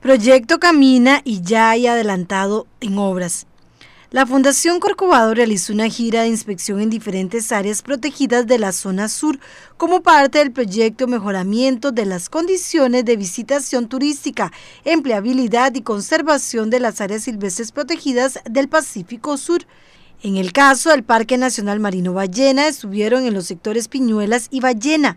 Proyecto camina y ya hay adelantado en obras. La Fundación Corcovado realizó una gira de inspección en diferentes áreas protegidas de la zona sur como parte del proyecto Mejoramiento de las condiciones de visitación turística, empleabilidad y conservación de las áreas silvestres protegidas del Pacífico Sur. En el caso del Parque Nacional Marino Ballena, estuvieron en los sectores Piñuelas y Ballena.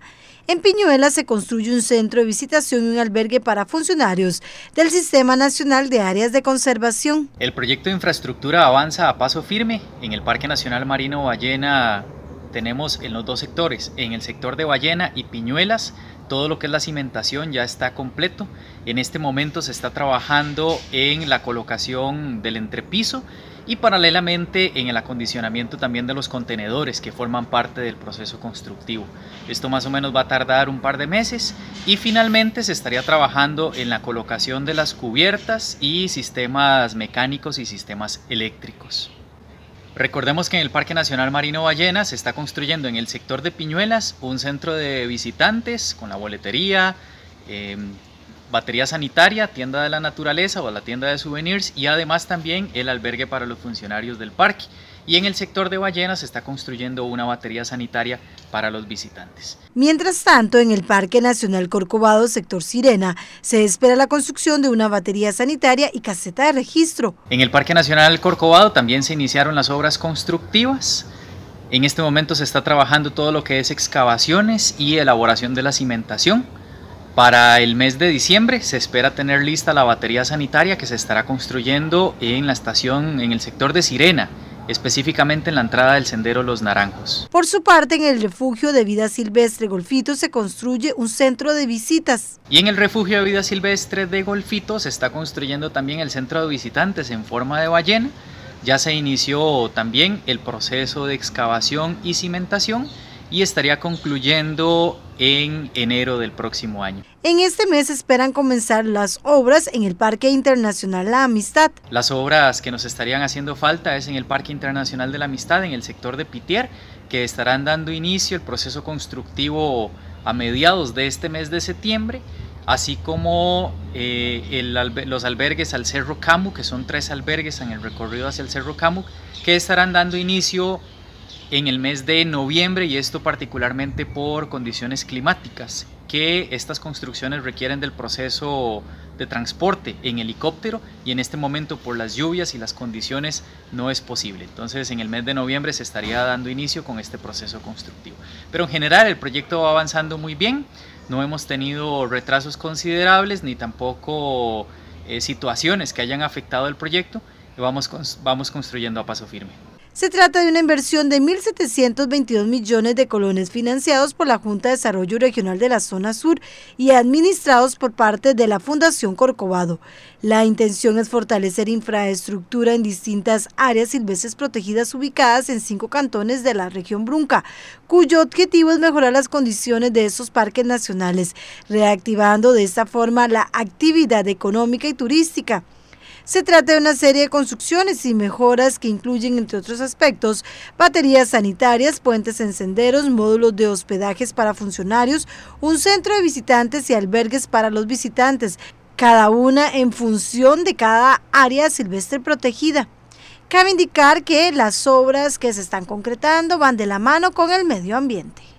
En Piñuelas se construye un centro de visitación y un albergue para funcionarios del Sistema Nacional de Áreas de Conservación. El proyecto de infraestructura avanza a paso firme. En el Parque Nacional Marino Ballena tenemos en los dos sectores, en el sector de Ballena y Piñuelas, todo lo que es la cimentación ya está completo. En este momento se está trabajando en la colocación del entrepiso y paralelamente en el acondicionamiento también de los contenedores que forman parte del proceso constructivo. Esto más o menos va a tardar un par de meses y finalmente se estaría trabajando en la colocación de las cubiertas y sistemas mecánicos y sistemas eléctricos. Recordemos que en el Parque Nacional Marino Ballenas se está construyendo en el sector de Piñuelas un centro de visitantes con la boletería, em, batería sanitaria, tienda de la naturaleza o la tienda de souvenirs y además también el albergue para los funcionarios del parque y en el sector de ballenas se está construyendo una batería sanitaria para los visitantes. Mientras tanto, en el Parque Nacional Corcovado, sector Sirena, se espera la construcción de una batería sanitaria y caseta de registro. En el Parque Nacional Corcovado también se iniciaron las obras constructivas. En este momento se está trabajando todo lo que es excavaciones y elaboración de la cimentación. Para el mes de diciembre se espera tener lista la batería sanitaria que se estará construyendo en la estación, en el sector de Sirena, específicamente en la entrada del sendero Los Naranjos. Por su parte, en el refugio de vida silvestre Golfito se construye un centro de visitas. Y en el refugio de vida silvestre de Golfito se está construyendo también el centro de visitantes en forma de ballena. Ya se inició también el proceso de excavación y cimentación y estaría concluyendo en enero del próximo año. En este mes esperan comenzar las obras en el Parque Internacional La Amistad. Las obras que nos estarían haciendo falta es en el Parque Internacional de la Amistad, en el sector de Pitier, que estarán dando inicio el proceso constructivo a mediados de este mes de septiembre, así como eh, los albergues al Cerro Camu, que son tres albergues en el recorrido hacia el Cerro Camu, que estarán dando inicio en el mes de noviembre y esto particularmente por condiciones climáticas que estas construcciones requieren del proceso de transporte en helicóptero y en este momento por las lluvias y las condiciones no es posible. Entonces en el mes de noviembre se estaría dando inicio con este proceso constructivo. Pero en general el proyecto va avanzando muy bien, no hemos tenido retrasos considerables ni tampoco eh, situaciones que hayan afectado el proyecto. Vamos, vamos construyendo a paso firme. Se trata de una inversión de 1.722 millones de colones financiados por la Junta de Desarrollo Regional de la Zona Sur y administrados por parte de la Fundación Corcovado. La intención es fortalecer infraestructura en distintas áreas silvestres protegidas ubicadas en cinco cantones de la región Brunca, cuyo objetivo es mejorar las condiciones de esos parques nacionales, reactivando de esta forma la actividad económica y turística se trata de una serie de construcciones y mejoras que incluyen, entre otros aspectos, baterías sanitarias, puentes en senderos, módulos de hospedajes para funcionarios, un centro de visitantes y albergues para los visitantes, cada una en función de cada área silvestre protegida. Cabe indicar que las obras que se están concretando van de la mano con el medio ambiente.